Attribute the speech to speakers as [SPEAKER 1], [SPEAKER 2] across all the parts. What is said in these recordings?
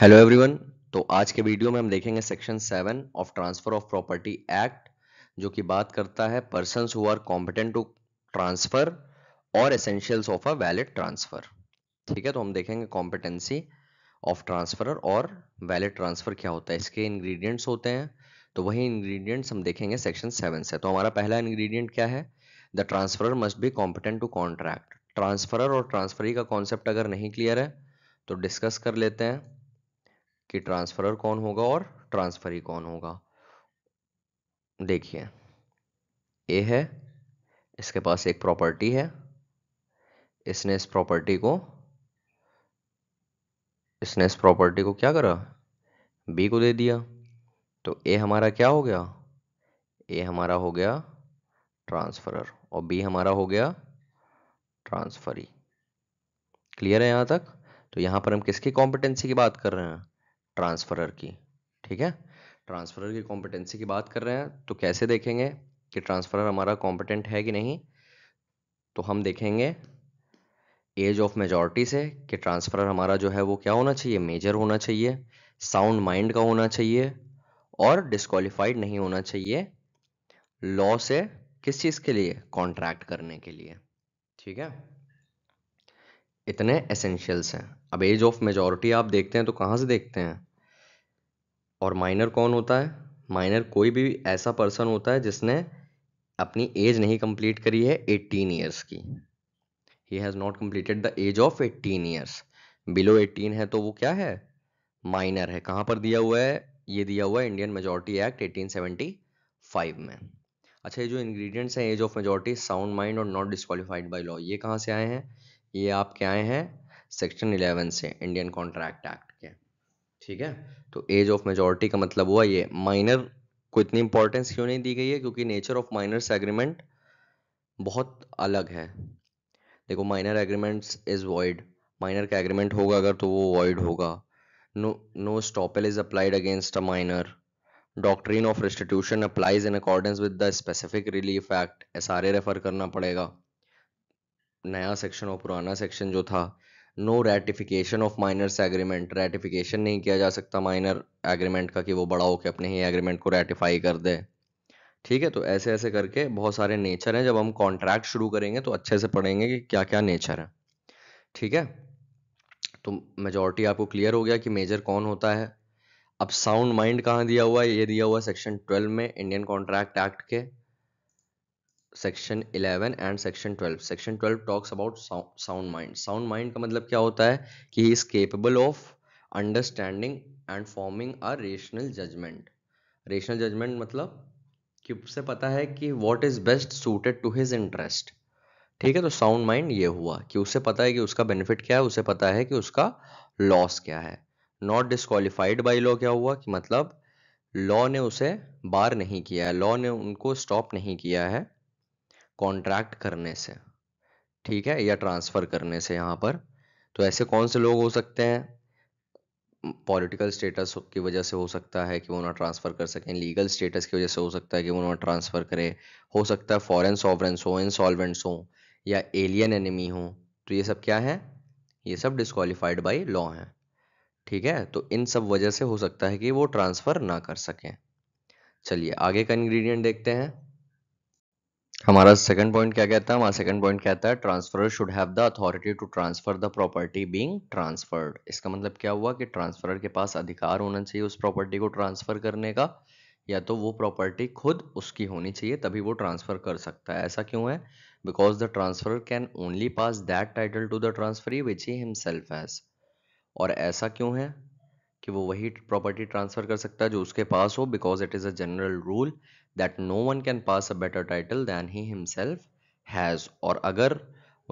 [SPEAKER 1] hello everyone तो आज के वीडियो में हम देखेंगे section seven of transfer of property act जो कि बात करता है person who are competent to transfer और essentials of a valid transfer ठीक है तो हम देखेंगे कॉम्पिटेंसी ऑफ ट्रांसफर और वैलिड ट्रांसफर क्या होता है इसके इंग्रेडिएंट्स होते हैं तो वही इंग्रेडिएंट्स हम देखेंगे सेक्शन सेवन से तो हमारा पहला इंग्रीडियंट क्या है the transferor must be competent to contract transferor और ट्रांसफरी का कॉन्सेप्ट अगर नहीं क्लियर है तो डिस्कस कर लेते हैं कि ट्रांसफरर कौन होगा और ट्रांसफरी कौन होगा देखिए ए है इसके पास एक प्रॉपर्टी है इसने इस प्रॉपर्टी को इसने इस प्रॉपर्टी को क्या करा बी को दे दिया तो ए हमारा क्या हो गया ए हमारा हो गया ट्रांसफरर और बी हमारा हो गया ट्रांसफरी क्लियर है यहाँ तक तो यहाँ पर हम किसकी कॉम्पिटेंसी की बात कर रहे हैं ट्रांसफरर की ठीक है ट्रांसफरर की कॉम्पिटेंसी की बात कर रहे हैं तो कैसे देखेंगे कि ट्रांसफरर हमारा कॉम्पिटेंट है कि नहीं तो हम देखेंगे एज ऑफ मेजॉरिटी से कि ट्रांसफरर हमारा जो है वो क्या होना चाहिए मेजर होना चाहिए साउंड माइंड का होना चाहिए और डिस्कालीफाइड नहीं होना चाहिए लॉ से किस चीज़ के लिए कॉन्ट्रैक्ट करने के लिए ठीक है इतने एसेंशियल्स हैं अब एज ऑफ मेजॉरिटी आप देखते हैं तो कहां से देखते हैं और माइनर कौन होता है माइनर कोई भी ऐसा पर्सन होता है जिसने अपनी एज नहीं कंप्लीट करी है 18 ईयर्स की he has not completed the age of 18 years below 18 है तो वो क्या है माइनर है कहाँ पर दिया हुआ है ये दिया हुआ है इंडियन मेजोरिटी एक्ट 1875 में अच्छा ये जो इंग्रेडिएंट्स हैं age of majority sound mind और नॉट डिस्कालीफाइड बाय लॉ ये कहाँ से आए हैं ये आपके आए हैं सेक्शन 11 से इंडियन कॉन्ट्रैक्ट एक्ट ठीक है तो एज ऑफ मेजोरिटी का मतलब हुआ ये माइनर को इतनी इंपॉर्टेंस क्यों नहीं दी गई है क्योंकि नेचर ऑफ माइनर्स एग्रीमेंट बहुत अलग है देखो minor agreements is void minor का एग्रीमेंट होगा अगर तो वो वॉइड होगा no no estoppel is applied against a minor doctrine of restitution applies in accordance with the specific relief act S R A refer करना पड़ेगा नया सेक्शन और पुराना सेक्शन जो था no ratification of minors agreement ratification नहीं किया जा सकता माइनर एग्रीमेंट का कि वो बड़ा होकर अपने ही एग्रीमेंट को रेटिफाई कर दे ठीक है तो ऐसे ऐसे करके बहुत सारे नेचर हैं जब हम कॉन्ट्रैक्ट शुरू करेंगे तो अच्छे से पढ़ेंगे कि क्या क्या नेचर है ठीक है तो मेजोरिटी आपको क्लियर हो गया कि मेजर कौन होता है अब साउंड माइंड कहाँ दिया हुआ है ये दिया हुआ है सेक्शन ट्वेल्व में इंडियन कॉन्ट्रैक्ट एक्ट के section 11 and section 12 section 12 talks about sound mind sound mind का मतलब क्या होता है कि he is capable of understanding and forming a rational judgement rational judgement मतलब कि उसे पता है कि what is best suited to his interest ठीक है तो साउंड माइंड ये हुआ कि उसे पता है कि उसका बेनिफिट क्या है उसे पता है कि उसका लॉस क्या है नॉट डिस्कालीफाइड बाई लॉ क्या हुआ कि मतलब लॉ ने उसे बार नहीं किया है लॉ ने उनको स्टॉप नहीं किया है कॉन्ट्रैक्ट करने से ठीक है या ट्रांसफ़र करने से यहाँ पर तो ऐसे कौन से लोग हो सकते हैं पॉलिटिकल स्टेटस की वजह से हो सकता है कि वो ना ट्रांसफ़र कर सकें लीगल स्टेटस की वजह से हो सकता है कि वो ना ट्रांसफ़र करें हो सकता है फॉरेन सॉवरेंस हो इंसॉल्वेंट्स हो या एलियन एनिमी हो तो ये सब क्या है ये सब डिस्कालीफाइड बाई लॉ है ठीक है तो इन सब वजह से हो सकता है कि वो ट्रांसफ़र ना कर सकें चलिए आगे का इंग्रेडिएंट देखते हैं हमारा सेकंड पॉइंट क्या कहता है हमारा सेकंड पॉइंट कहता है transfer should have the authority to transfer the property being transferred इसका मतलब क्या हुआ कि ट्रांसफरर के पास अधिकार होना चाहिए उस प्रॉपर्टी को ट्रांसफर करने का या तो वो प्रॉपर्टी खुद उसकी होनी चाहिए तभी वो ट्रांसफर कर सकता है ऐसा क्यों है because the transfer can only pass that title to the transferee which he himself has और ऐसा क्यों है कि वो वही प्रॉपर्टी ट्रांसफर कर सकता है जो उसके पास हो because it is a general rule that no one can pass a better title than he himself has और अगर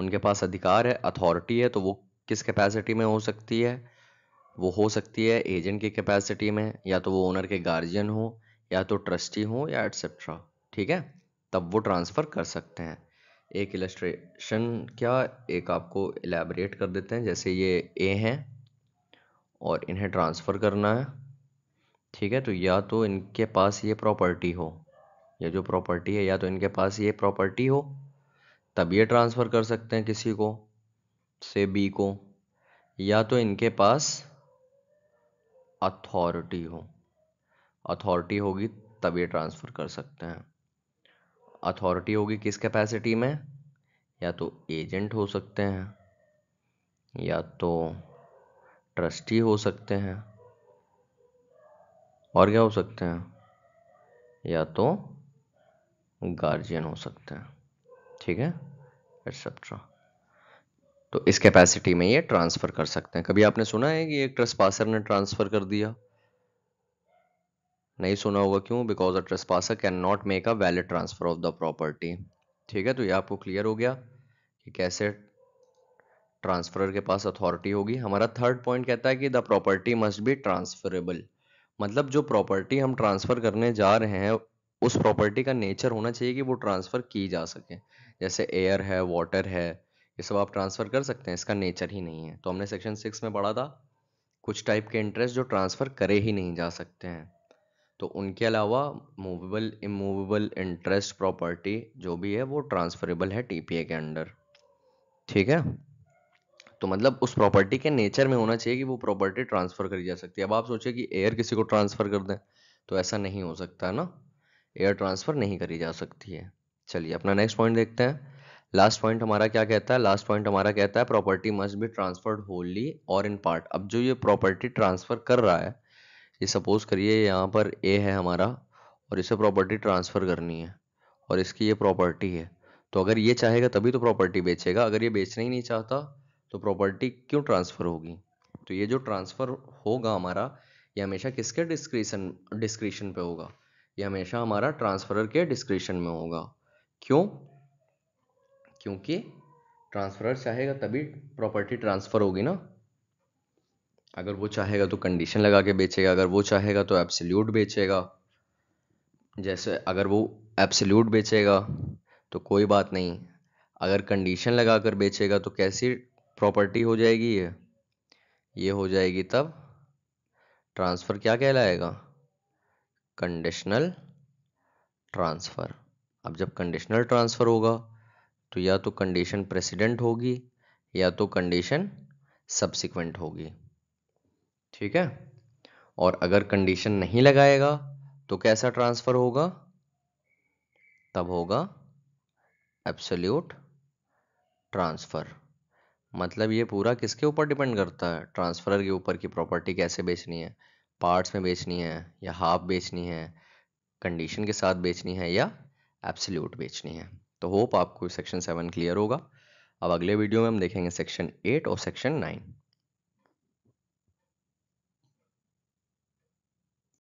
[SPEAKER 1] उनके पास अधिकार है अथॉरिटी है तो वो किस कैपेसिटी में हो सकती है वो हो सकती है एजेंट की कैपेसिटी में या तो वो ओनर के गार्जियन हो या तो ट्रस्टी हो या एट्सेट्रा ठीक है तब वो ट्रांसफ़र कर सकते हैं एक इलस्ट्रेशन क्या एक आपको एलेबरेट कर देते हैं जैसे ये ए हैं और इन्हें ट्रांसफ़र करना है ठीक है तो या तो इनके पास ये प्रॉपर्टी हो या जो प्रॉपर्टी है या तो इनके पास ये प्रॉपर्टी हो तब ये ट्रांसफ़र कर सकते हैं किसी को से बी को या तो इनके पास अथॉरिटी हो अथॉरिटी होगी तब ये ट्रांसफ़र कर सकते हैं अथॉरिटी होगी किस कैपेसिटी में या तो एजेंट हो सकते हैं या तो ट्रस्टी हो सकते हैं और क्या हो सकते हैं या तो गार्जियन हो सकते हैं ठीक है एक्सेट्रा तो इस कैपेसिटी में ये ट्रांसफ़र कर सकते हैं कभी आपने सुना है कि एक पासर ने ट्रांसफ़र कर दिया नहीं सुना होगा क्यों because a trespasser can not make a valid transfer of the property ठीक है तो ये आपको क्लियर हो गया कि कैसे ट्रांसफरर के पास अथॉरिटी होगी हमारा थर्ड पॉइंट कहता है कि the property must be transferable मतलब जो प्रॉपर्टी हम ट्रांसफ़र करने जा रहे हैं उस प्रॉपर्टी का नेचर होना चाहिए कि वो ट्रांसफ़र की जा सके जैसे एयर है वाटर है ये सब आप ट्रांसफ़र कर सकते हैं इसका नेचर ही नहीं है तो हमने सेक्शन सिक्स में पढ़ा था कुछ टाइप के इंटरेस्ट जो ट्रांसफ़र करे ही नहीं जा सकते हैं तो उनके अलावा मूवेबल इमूवेबल इंटरेस्ट प्रॉपर्टी जो भी है वो ट्रांसफरेबल है टीपीए के अंडर ठीक है तो मतलब उस प्रॉपर्टी के नेचर में होना चाहिए कि वो प्रॉपर्टी ट्रांसफ़र करी जा सकती है अब आप सोचिए कि एयर किसी को ट्रांसफ़र कर दें तो ऐसा नहीं हो सकता ना एयर ट्रांसफ़र नहीं करी जा सकती है चलिए अपना नेक्स्ट पॉइंट देखते हैं लास्ट पॉइंट हमारा क्या कहता है लास्ट पॉइंट हमारा कहता है property must be transferred wholly or in part अब जो ये प्रॉपर्टी ट्रांसफ़र कर रहा है ये सपोज करिए यहाँ पर ए है हमारा और इसे प्रॉपर्टी ट्रांसफ़र करनी है और इसकी ये प्रॉपर्टी है तो अगर ये चाहेगा तभी तो प्रॉपर्टी बेचेगा अगर ये बेचना ही नहीं चाहता तो प्रॉपर्टी क्यों ट्रांसफ़र होगी तो ये जो ट्रांसफ़र होगा हमारा ये हमेशा किसके डिस्क्रिशन डिस्क्रिशन पे होगा ये हमेशा हमारा ट्रांसफरर के डिस्क्रिशन में होगा क्यों क्योंकि ट्रांसफरर चाहेगा तभी प्रॉपर्टी ट्रांसफ़र होगी ना अगर वो चाहेगा तो कंडीशन लगा के बेचेगा अगर वो चाहेगा तो एब्सल्यूट बेचेगा जैसे अगर वो एब्सल्यूट बेचेगा तो कोई बात नहीं अगर कंडीशन लगा कर बेचेगा तो कैसी प्रॉपर्टी हो जाएगी ये ये हो जाएगी तब ट्रांसफ़र क्या कहलाएगा कंडीशनल ट्रांसफ़र अब जब कंडीशनल ट्रांसफ़र होगा तो या तो कंडीशन प्रेसिडेंट होगी या तो कंडीशन सब्सिक्वेंट होगी ठीक है और अगर कंडीशन नहीं लगाएगा तो कैसा ट्रांसफ़र होगा तब होगा एब्सोल्यूट ट्रांसफ़र मतलब ये पूरा किसके ऊपर डिपेंड करता है ट्रांसफरर के ऊपर की प्रॉपर्टी कैसे बेचनी है पार्ट्स में बेचनी है या हाफ बेचनी है कंडीशन के साथ बेचनी है या एब्सल्यूट बेचनी है तो होप आपको सेक्शन सेवन क्लियर होगा अब अगले वीडियो में हम देखेंगे सेक्शन एट और सेक्शन नाइन